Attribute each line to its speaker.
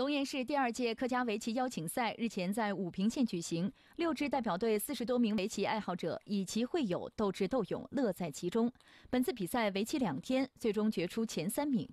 Speaker 1: 龙岩市第二届客家围棋邀请赛日前在武平县举行，六支代表队、四十多名围棋爱好者以棋会友，斗智斗勇，乐在其中。本次比赛为期两天，最终决出前三名。